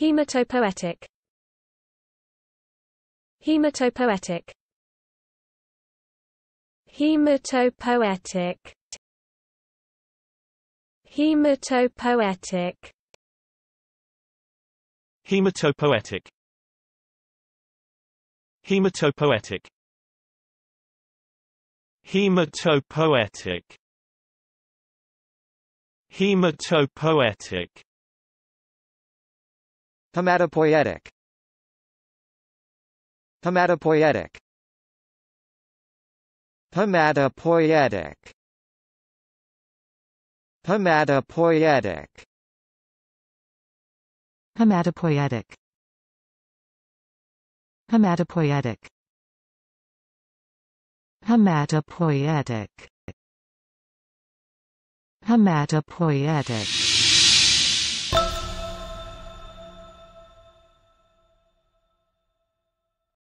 Hematopoetic Hematopoetic Hematopoetic Hematopoetic Hematopoetic Hematopoetic Hematopoetic Hematopoetic Hematopoietic Hematopoietic Hematopoietic Hematopoietic Hematopoietic Hematopoietic Hematopoietic Hematopoietic